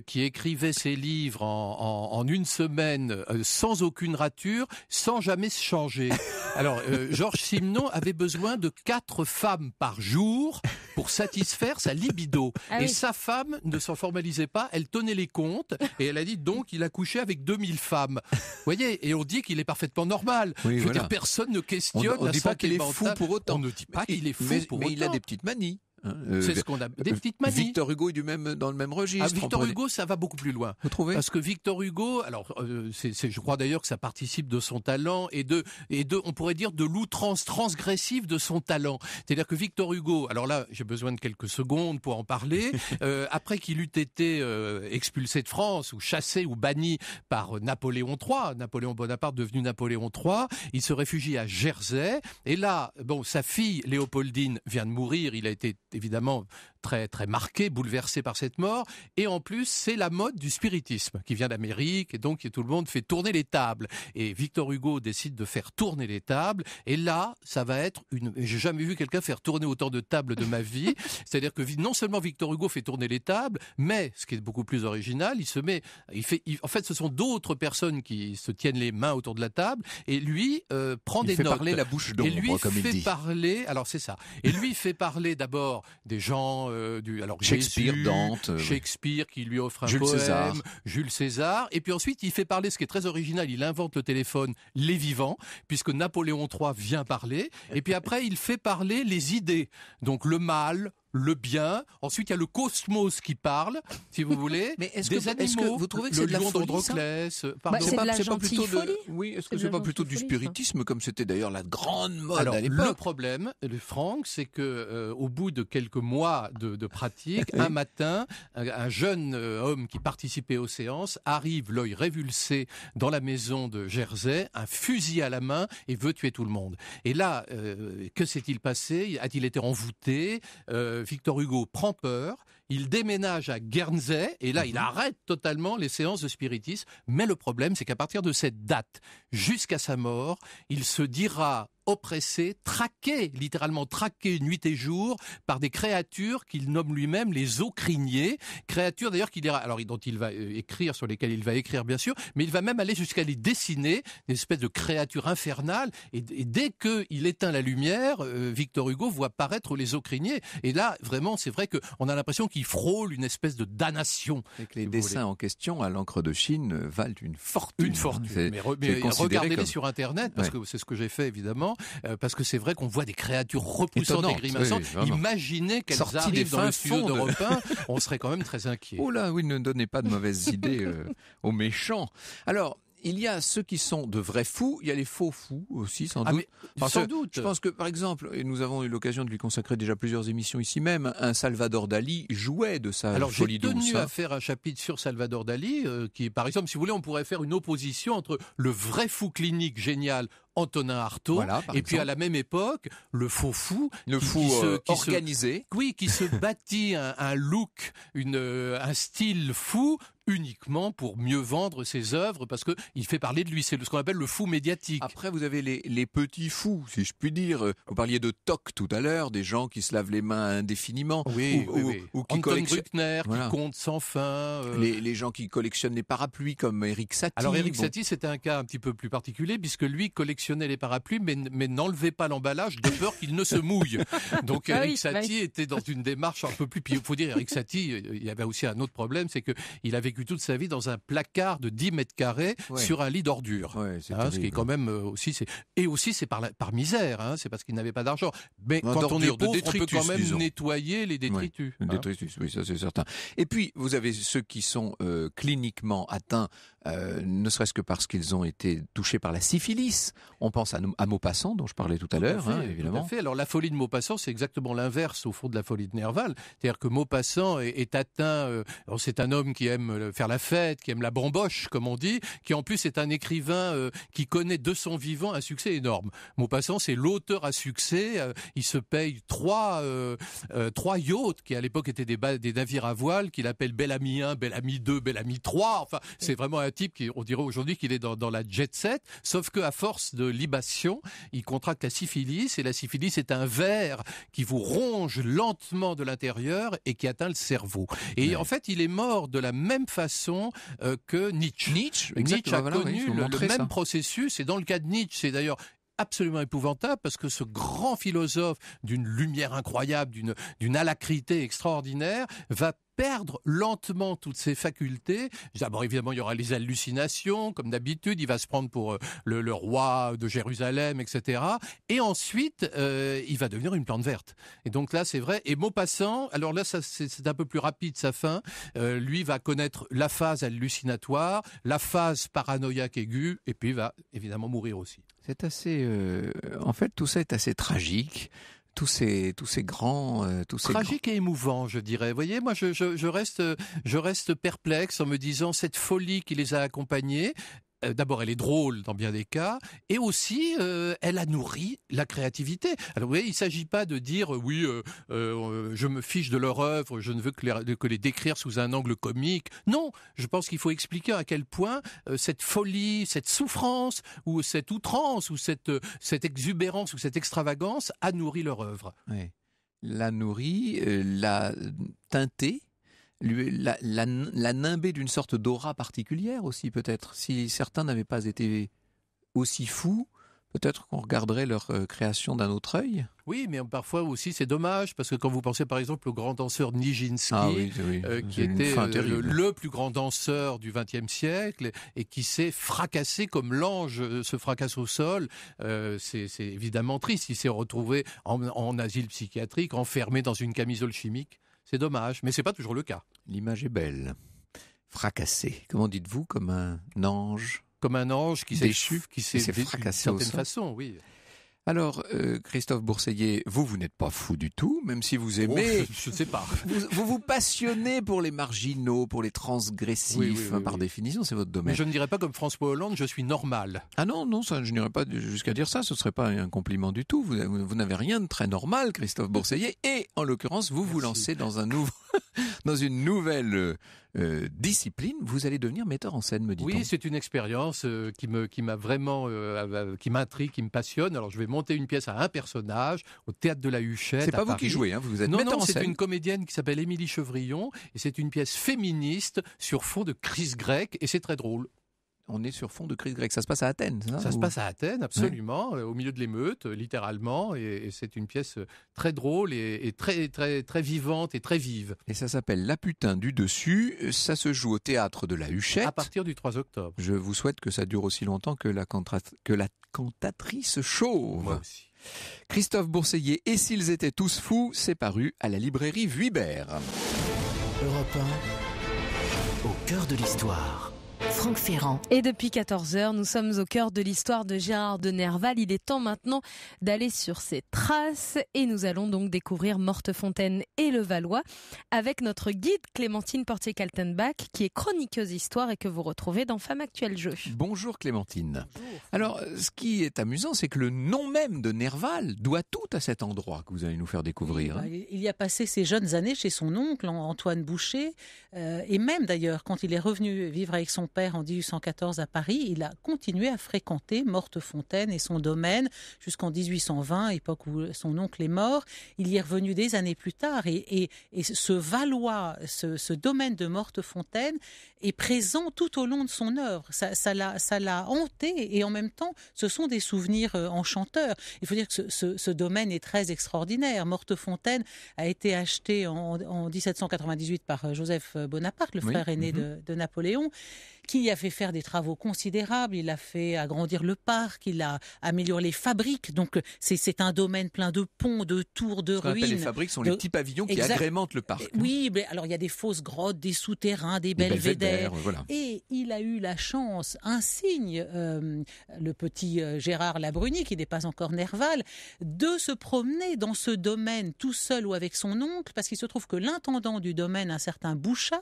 qui écrivait ses livres en en, une semaine euh, sans aucune rature, sans jamais se changer. Alors, euh, Georges Simenon avait besoin de quatre femmes par jour pour satisfaire sa libido. Ah et sa femme ne s'en formalisait pas, elle tenait les comptes et elle a dit donc il a couché avec 2000 femmes. Vous voyez, et on dit qu'il est parfaitement normal. Je veux dire, personne ne questionne on, on dit pas qu'il est fou pour autant. On ne dit pas qu'il est fou mais, pour mais il a des petites manies. Euh, c'est ce qu'on a euh, des petites manies. Victor Hugo est du même dans le même registre. Ah, Victor Hugo, ça va beaucoup plus loin. Vous trouvez Parce que Victor Hugo, alors euh, c'est, je crois d'ailleurs que ça participe de son talent et de et de, on pourrait dire de l'outrance transgressive de son talent. C'est-à-dire que Victor Hugo, alors là, j'ai besoin de quelques secondes pour en parler. après qu'il eût été expulsé de France ou chassé ou banni par Napoléon III, Napoléon Bonaparte devenu Napoléon III, il se réfugie à Jersey et là, bon, sa fille Léopoldine vient de mourir, il a été évidemment très très marqué, bouleversé par cette mort. Et en plus, c'est la mode du spiritisme qui vient d'Amérique et donc tout le monde fait tourner les tables. Et Victor Hugo décide de faire tourner les tables. Et là, ça va être une. J'ai jamais vu quelqu'un faire tourner autant de tables de ma vie. C'est-à-dire que non seulement Victor Hugo fait tourner les tables, mais ce qui est beaucoup plus original, il se met. Il fait. En fait, ce sont d'autres personnes qui se tiennent les mains autour de la table et lui euh, prend des fait parler la bouche d'ombre, comme il dit. fait parler. Alors c'est ça. Et lui fait parler d'abord des gens euh, du alors Shakespeare, Dante, euh, Shakespeare qui lui offre un poème, Jules César, et puis ensuite il fait parler ce qui est très original, il invente le téléphone les vivants puisque Napoléon III vient parler, et puis après il fait parler les idées, donc le mal, le bien. Ensuite, il y a le cosmos qui parle, si vous voulez. Mais est-ce que, vous trouvez que c'est de la folie euh, bah, pas, plutôt est-ce que c'est pas plutôt du spiritisme comme c'était d'ailleurs la grande mode à l'époque Le problème, Franck, c'est que euh, au bout de quelques mois de, pratique, un matin, un, jeune euh, homme qui participait aux séances arrive, l'œil révulsé, dans la maison de Jersey, un fusil à la main et veut tuer tout le monde. Et là, que s'est-il passé A-t-il été envoûté Victor Hugo prend peur, il déménage à Guernsey et là, il mhm. arrête totalement les séances de spiritisme. Mais le problème, c'est qu'à partir de cette date, jusqu'à sa mort, il se dira oppressé, traqué, littéralement traqué nuit et jour par des créatures qu'il nomme lui-même les ocriniers, créatures d'ailleurs qu'il ira, alors dont il va euh, écrire, sur lesquelles il va écrire bien sûr, mais il va même aller jusqu'à les dessiner, des espèces de créatures infernales, et, dès qu'il éteint la lumière, euh, Victor Hugo voit paraître les ocriniers, et là vraiment c'est vrai qu'on a l'impression qu'il frôle une espèce de damnation. les dessins en question à l'encre de Chine valent une fortune. Une fortune, mais, regardez-les sur Internet, parce que c'est ce que j'ai fait évidemment, euh, parce que c'est vrai qu'on voit des créatures repoussantes et grimaçantes. Imaginez qu'elles arrivent dans le studio d'Europe on serait quand même très inquiet. Oh là, oui, ne donnez pas de mauvaises idées euh, aux méchants. Alors, il y a ceux qui sont de vrais fous, il y a les faux fous aussi, sans ah, doute. sans doute. Je pense que, par exemple, et nous avons eu l'occasion de lui consacrer déjà plusieurs émissions ici même, un Salvador Dali jouait de sa Alors, folie douce. Alors j'ai tenu hein. à faire un chapitre sur Salvador Dali, euh, qui, par exemple, si vous voulez, on pourrait faire une opposition entre le vrai fou clinique génial Antonin Artaud. et puis à la même époque, le faux fou, le qui, fou qui se, euh, qui se, oui, qui se bâtit un, look, une, euh, un style fou, uniquement pour mieux vendre ses œuvres parce que il fait parler de lui. C'est ce qu'on appelle le fou médiatique. Après, vous avez les, petits fous, si je puis dire. Vous parliez de toc tout à l'heure, des gens qui se lavent les mains indéfiniment. Oui, ou, qui Anton compte sans fin. Euh. Les, gens qui collectionnent les parapluies comme Eric Satie. Alors Eric Satie, c'était un cas un petit peu plus particulier puisque lui collectionne les parapluies, mais, mais n'enlevez pas l'emballage de peur qu'il ne se mouille. Donc ah Eric Satie était dans une démarche un peu plus. Puis il faut dire, Eric Satie, euh, il y avait aussi un autre problème, c'est que il a vécu toute sa vie dans un placard de 10 mètres carrés sur un lit d'ordures. Hein, ce qui est quand même euh, aussi c'est et aussi c'est par par misère, hein, c'est parce qu'il n'avait pas d'argent. Mais quand on est pauvre, on peut quand même nettoyer les détritus. Hein. Détritus, oui, ça c'est certain. Et puis vous avez ceux qui sont euh, cliniquement atteints euh, ne serait-ce que parce qu'ils ont été touchés par la syphilis. On pense à, Maupassant, dont je parlais tout à l'heure, hein, évidemment. Alors la folie de Maupassant, c'est exactement l'inverse au fond de la folie de Nerval, c'est-à-dire que Maupassant est, atteint. Euh, c'est un homme qui aime euh, faire la fête, qui aime la bamboche, comme on dit, qui en plus est un écrivain qui connaît de son vivant un succès énorme. Maupassant, c'est l'auteur à succès. il se paye trois trois yachts qui à l'époque étaient des, des navires à voile qu'il appelle Bellamy 1, Bellamy 2, Bellamy 3. Enfin, c'est vraiment un type qui, on dirait aujourd'hui qu'il est dans, la jet set, sauf que à force de libation, il contracte la syphilis et la syphilis est un ver qui vous ronge lentement de l'intérieur et qui atteint le cerveau. Et en fait, il est mort de la même façon euh, que Nietzsche. Nietzsche, a connu le, même processus et dans le cas de Nietzsche, c'est d'ailleurs absolument épouvantable parce que ce grand philosophe d'une lumière incroyable, d'une, alacrité extraordinaire va perdre lentement toutes ses facultés. D'abord, évidemment, il y aura les hallucinations, comme d'habitude, il va se prendre pour euh, le, roi de Jérusalem, etc. Et ensuite, euh, il va devenir une plante verte. Et donc là, c'est vrai. Et Maupassant, alors là, c'est, un peu plus rapide sa fin. Euh, lui va connaître la phase hallucinatoire, la phase paranoïaque aiguë, et puis il va évidemment mourir aussi. C'est assez. Euh, en fait, tout ça est assez tragique. Tous ces, tous ces grands, euh, tous ces tragique et émouvant, je dirais. Vous voyez, moi, je, je, je, reste, je reste perplexe en me disant cette folie qui les a accompagnés. Euh, d'abord, elle est drôle dans bien des cas, et aussi, euh, elle a nourri la créativité. Alors, il ne s'agit pas de dire, euh, oui, je me fiche de leur œuvre, je ne veux que les, décrire sous un angle comique. Non, je pense qu'il faut expliquer à quel point cette folie, cette souffrance, ou cette outrance, ou cette, exubérance, ou cette extravagance a nourri leur œuvre. Oui. L'a nourrit, l'a teintée la, la, nimbée d'une sorte d'aura particulière aussi peut-être. Si certains n'avaient pas été aussi fous, peut-être qu'on regarderait leur euh, création d'un autre œil. Oui, mais parfois aussi c'est dommage parce que quand vous pensez par exemple au grand danseur Nijinsky, ah euh, qui était euh, le, plus grand danseur du XXe siècle et qui s'est fracassé comme l'ange se fracasse au sol, c'est évidemment triste. Il s'est retrouvé en, asile psychiatrique, enfermé dans une camisole chimique. C'est dommage, mais c'est pas toujours le cas. L'image est belle. Fracassée. comment dites-vous, comme un ange Comme un ange qui s'est qui s'est fracassé. D'une certaine façon, oui. Alors, euh, Christophe Bourseiller, vous, vous n'êtes pas fou du tout, même si vous oh, aimez... je ne sais pas. Vous, vous, passionnez pour les marginaux, pour les transgressifs, hein, par définition, c'est votre domaine. je ne dirais pas comme François Hollande, je suis normal. Ah non, non, ça, je n'irais pas jusqu'à dire ça, ce ne serait pas un compliment du tout. Vous, n'avez rien de très normal, Christophe Bourseiller, et en l'occurrence, vous vous lancez dans un nouveau... dans une nouvelle euh, euh, discipline, vous allez devenir metteur en scène, me dit-on. Oui, c'est une expérience euh, qui me qui m'a vraiment qui m'intrigue, qui me passionne. Alors je vais monter une pièce à un personnage au théâtre de la Huchette. C'est pas vous qui jouez, hein, vous êtes metteur non, en scène. c'est une comédienne qui s'appelle Émilie Chevrillon et c'est une pièce féministe sur fond de crise grecque et c'est très drôle on est sur fond de crise grecque. Ça se passe à Athènes, ça se passe à Athènes, absolument, euh, au milieu de l'émeute, euh, littéralement. Et, c'est une pièce euh, très drôle et, très, très, très vivante et très vive. Et ça s'appelle La putain du dessus. Ça se joue au théâtre de la Huchette. À partir du 3 octobre. Je vous souhaite que ça dure aussi longtemps que la, cantatrice chauve. Christophe Bourseillet et s'ils étaient tous fous, c'est paru à la librairie Vuibert. Europe au cœur de l'histoire. Franck Ferrand. Et depuis 14 h nous sommes au cœur de l'histoire de Gérard de Nerval. Il est temps maintenant d'aller sur ses traces et nous allons donc découvrir Mortefontaine et le Valois avec notre guide Clémentine Portier-Kaltenbach qui est chroniqueuse histoire et que vous retrouvez dans Femme Actuelle Jeu. Bonjour Clémentine. Alors, ce qui est amusant, c'est que le nom même de Nerval doit tout à cet endroit que vous allez nous faire découvrir. Hein. il y a passé ses jeunes années chez son oncle Antoine Boucher euh, et même d'ailleurs quand il est revenu vivre avec son père en 1814 à Paris, il a continué à fréquenter Mortefontaine et son domaine jusqu'en 1820, époque où son oncle est mort. Il y est revenu des années plus tard et, et, et ce Valois, ce, domaine de Mortefontaine est présent tout au long de son œuvre. Ça, ça l'a hanté et en même temps, ce sont des souvenirs euh, enchanteurs. Il faut dire que ce, domaine est très extraordinaire. Mortefontaine a été acheté en, 1798 par euh, Joseph euh, Bonaparte, le frère aîné mm-hmm. de Napoléon qui a fait faire des travaux considérables. Il a fait agrandir le parc, il a amélioré les fabriques. Donc c'est un domaine plein de ponts, de tours, de Ce ruines. Les fabriques sont les petits pavillons qui agrémentent le parc. Oui, alors il y a des fausses grottes, des souterrains, des, belvédères. Euh, Et il a eu la chance, un signe, euh, le petit euh, Gérard Labruni, qui n'est pas encore Nerval, de se promener dans ce domaine tout seul ou avec son oncle, parce qu'il se trouve que l'intendant du domaine, un certain Bouchard,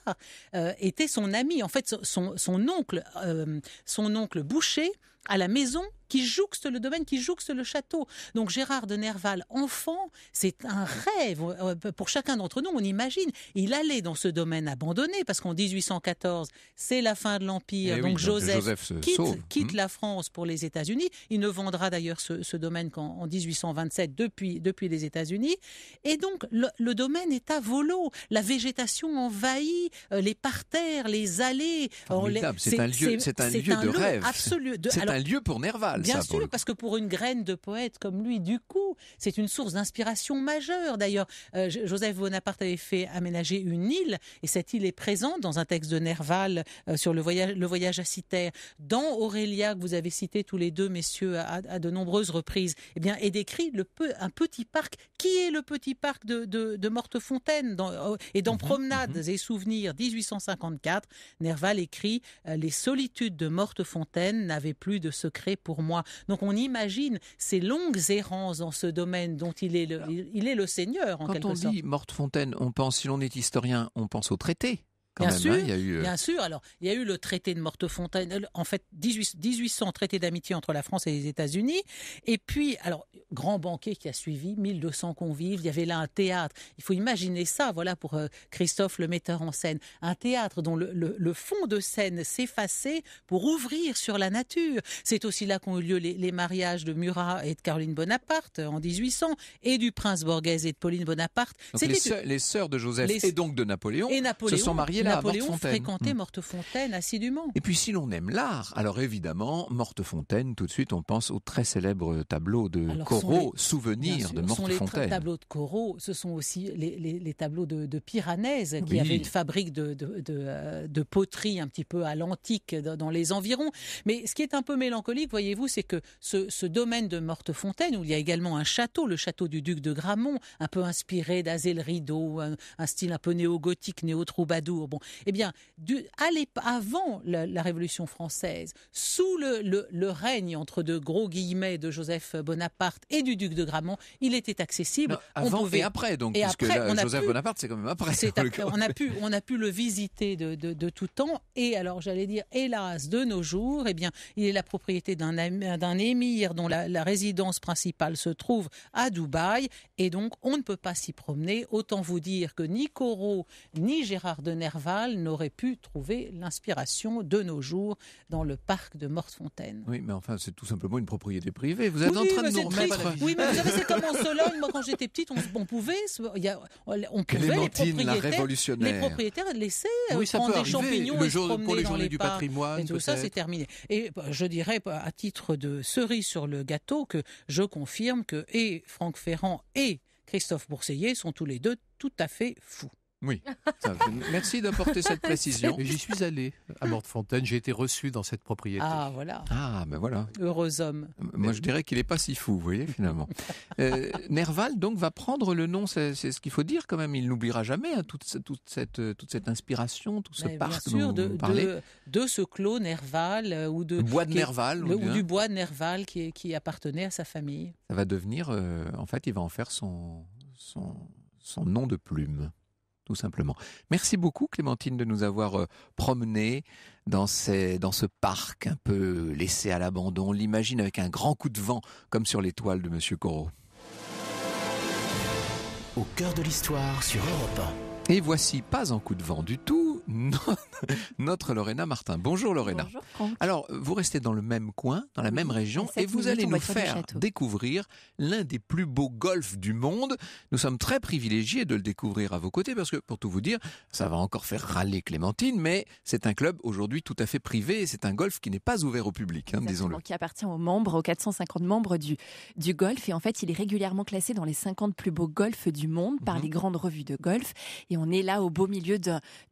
était son ami. En fait, son son oncle, euh, son oncle Boucher à la maison qui jouxte le domaine, qui jouxte le château. Donc Gérard de Nerval, enfant, c'est un rêve euh, pour chacun d'entre nous. On imagine, il allait dans ce domaine abandonné parce qu'en 1814, c'est la fin de l'empire. Eh donc, Joseph, quitte, hmm. la France pour les États-Unis. Il ne vendra d'ailleurs ce, domaine qu'en 1827 depuis depuis les États-Unis. Et donc le, domaine est à volo. La végétation envahit euh, les parterres, les allées. C'est un lieu, c'est un lieu de rêve. C'est un lieu pour Nerval. Bien sûr, parce que pour une graine de poète comme lui, du coup, c'est une source d'inspiration majeure. D'ailleurs, euh, Joseph Bonaparte avait fait aménager une île, et cette île est présente dans un texte de Nerval euh, sur le voyage, le voyage à Citerre. Dans Aurélia, que vous avez cité tous les deux, messieurs, à, de nombreuses reprises, et eh bien, est décrit le un petit parc. Qui est le petit parc de, Mortefontaine dans, euh, Et dans mhm, Promenades mhm. et Souvenirs 1854, Nerval écrit Les solitudes de Mortefontaine n'avaient plus de secret pour moi. Donc on imagine ces longues errances dans ce domaine dont il est le, il est le seigneur en quelque sorte. Quand on dit Mortefontaine, on pense, si l'on est historien, on pense au traité bien hein, sûr, il y a eu... Euh, alors, il y a eu le traité de Mortefontaine, en fait 1800 traités d'amitié entre la France et les États-Unis, et puis alors grand banquet qui a suivi, 1200 convives, il y avait là un théâtre. Il faut imaginer ça, voilà pour euh, Christophe le metteur en scène, un théâtre dont le, fond de scène s'effaçait pour ouvrir sur la nature. C'est aussi là qu'ont eu lieu les, mariages de Murat et de Caroline Bonaparte euh, en 1800 et du prince Borghese et de Pauline Bonaparte. Les, sœurs de Joseph et donc de Napoléon, Napoléon se sont mariées Napoléon fréquentait hmm. Mortefontaine assidûment. Et puis si l'on aime l'art, alors évidemment, Mortefontaine, tout de suite, on pense au très célèbre tableau de Corot, souvenir de Mortefontaine. Ce sont les tableaux de Corot, ce sont aussi les, tableaux de, de Piranèse, qui avait une fabrique de, euh, de, poterie un petit peu à l'antique dans les environs. Mais ce qui est un peu mélancolique, voyez-vous, c'est que ce, domaine de Mortefontaine, où il y a également un château, le château du duc de Grammont, un peu inspiré d'Azéle Rideau, un, un style un peu néo-gothique, néo-troubadour, eh bien, avant la, Révolution française, sous le, règne entre de gros guillemets de Joseph Bonaparte et du duc de Gramont, il était accessible. avant on et après, donc, a Joseph pu, Bonaparte, c'est quand même après. on, a pu, le visiter de, tout temps. Et alors, j'allais dire, hélas, de nos jours, eh bien, il est la propriété d'un émir dont la, la résidence principale se trouve à Dubaï. Et donc, on ne peut pas s'y promener. Autant vous dire que ni Corot, ni Gérard de Nerval, n'aurait pu trouver l'inspiration de nos jours dans le parc de Mortefontaine. Oui, mais enfin, c'est tout simplement une propriété privée. Vous êtes en train de nous remettre... Oui, mais vous savez, c'est comme en Sologne. Moi, quand j'étais petite, on, pouvait... on pouvait les propriétaires, la révolutionnaire. Les propriétaires laissaient euh, prendre des champignons et promener pour les dans du patrimoine. Et tout ça, c'est terminé. Et bah, je dirais, bah, à titre de cerise sur le gâteau, que je confirme que et Franck Ferrand et Christophe Bourseillet sont tous les deux tout à fait fous. Oui. merci d'apporter cette précision. J'y suis allé à Mortefontaine. J'ai été reçu dans cette propriété. Ah, voilà. Ah, ben voilà. Heureux homme. Moi, je dirais qu'il n'est pas si fou, voyez, finalement. Euh, Nerval, donc, va prendre le nom. C'est ce qu'il faut dire, quand même. Il n'oubliera jamais hein, toute, toute, cette, euh, toute cette inspiration, tout ce parc de, De, ce clos Nerval. Euh, ou de, du bois de Nerval qui, appartenait à sa famille. Ça va devenir, en fait, il va en faire son nom de plume simplement. Merci beaucoup Clémentine de nous avoir euh, promenés dans, ce parc un peu laissé à l'abandon. l'imagine avec un grand coup de vent comme sur l'étoile de Monsieur Corot. Au cœur de l'histoire sur Europe Et voici pas en coup de vent du tout notre Lorena Martin. Bonjour Lorena. Alors, vous restez dans le même coin, dans la même région, et vous allez nous faire découvrir l'un des plus beaux golfs du monde. Nous sommes très privilégiés de le découvrir à vos côtés, parce que pour tout vous dire, ça va encore faire râler Clémentine, mais c'est un club aujourd'hui tout à fait privé, et c'est un golf qui n'est pas ouvert au public, hein, disons-le. Qui appartient aux membres, aux 450 membres du, du golf, et en fait, il est régulièrement classé dans les 50 plus beaux golfs du monde par mhm. les grandes revues de golf, et on est là au beau milieu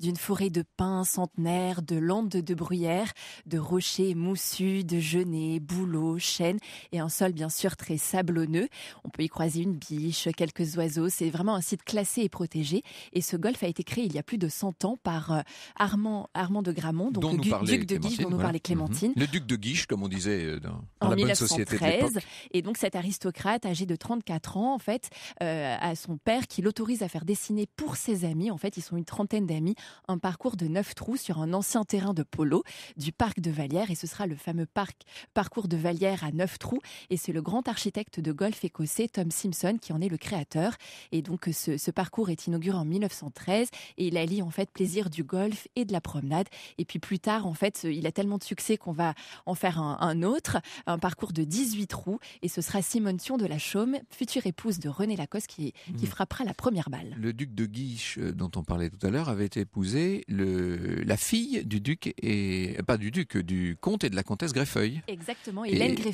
d'une forêt de pins centenaires, de landes de bruyères, de rochers moussus, de genêts, bouleaux, chênes et un sol bien sûr très sablonneux. On peut y croiser une biche, quelques oiseaux. C'est vraiment un site classé et protégé. Et ce golf a été créé il y a plus de 100 ans par euh, Armand, Armand de Gramont, donc le duc, de Guiche dont nous parlait Clémentine. Mhm. Le duc de Guiche, comme on disait euh, dans, la bonne société de Et donc cet aristocrate âgé de 34 ans, en fait, à euh, son père qui l'autorise à faire dessiner pour ses amis. En fait, ils sont une trentaine d'amis, un par parcours de 9 trous sur un ancien terrain de polo du parc de Valière Et ce sera le fameux parc, parcours de Valière à 9 trous. Et c'est le grand architecte de golf écossais Tom Simpson qui en est le créateur. Et donc euh, ce, parcours est inauguré en 1913 et il allie en fait plaisir du golf et de la promenade. Et puis plus tard, en fait, il a tellement de succès qu'on va en faire un, autre, un parcours de 18 trous. Et ce sera Simone Thion de la Chaume, future épouse de René Lacoste, qui, qui mmh. frappera la première balle. Le duc de Guiche, euh, dont on parlait tout à l'heure, avait été épousé le, la fille du duc et pas du duc, du comte et de la comtesse Greffeuil. Exactement, Hélène et...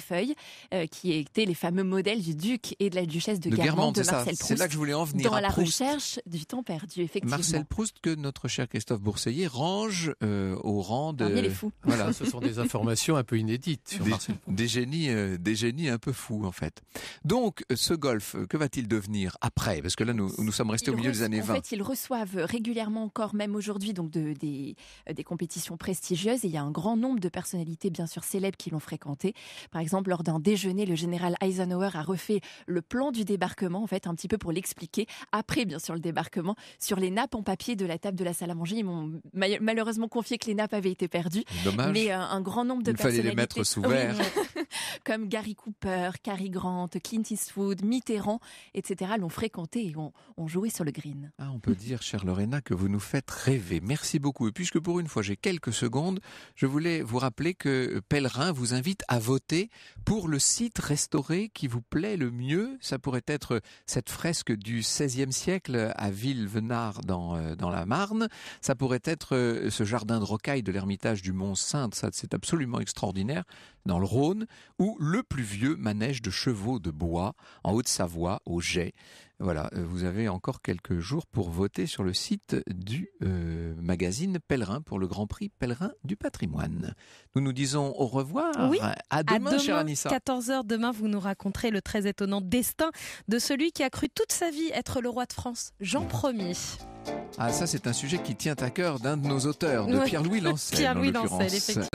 Euh, qui était les fameux modèles du duc et de la duchesse de, de Guermantes, de Marcel Proust. C'est là que je voulais en venir. Dans la recherche du temps perdu, effectivement. Marcel Proust que notre cher Christophe Bourseillet range euh, au rang de. Il est fou. Voilà, ce sont des informations un peu inédites sur des, Marcel Des génies, euh, des génies un peu fous en fait. Donc ce golf, que va-t-il devenir après Parce que là nous, nous sommes restés au milieu des années 20. En fait, ils reçoivent régulièrement encore, même aujourd'hui, donc de, des, euh, des compétitions prestigieuses. Et il y a un grand nombre de personnalités, bien sûr célèbres, qui l'ont fréquenté. Par exemple, lors d'un déjeuner, le général Eisenhower a refait le plan du débarquement, en fait, un petit peu pour l'expliquer, après, bien sûr, le débarquement, sur les nappes en papier de la table de la salle à manger. Ils m'ont malheureusement confié que les nappes avaient été perdues. Dommage. Mais euh, un, grand nombre de il personnalités... fallait les mettre sous verre. comme Gary Cooper, Cary Grant, Clint Eastwood, Mitterrand, etc., l'ont fréquenté et ont, ont, joué sur le green. Ah, on peut dire, chère Lorena, que vous nous faites rêver merci beaucoup. puisque pour une fois j'ai quelques secondes, je voulais vous rappeler que Pèlerin vous invite à voter pour le site restauré qui vous plaît le mieux. Ça pourrait être cette fresque du XVIe siècle à Villevenard dans, euh, dans la Marne. Ça pourrait être euh, ce jardin de rocaille de l'ermitage du Mont-Sainte. Ça, c'est absolument extraordinaire dans le Rhône ou le plus vieux manège de chevaux de bois en Haute-Savoie au Jet. Voilà, euh, vous avez encore quelques jours pour voter sur le site du euh, magazine Pèlerin pour le Grand Prix Pèlerin du patrimoine. Nous nous disons au revoir. Oui, à demain, à demain chère 14h demain, vous nous raconterez le très étonnant destin de celui qui a cru toute sa vie être le roi de France, Jean Promis. Ah ça c'est un sujet qui tient à cœur d'un de nos auteurs, de Pierre-Louis Lancel. Pierre-Louis Lancel, effectivement.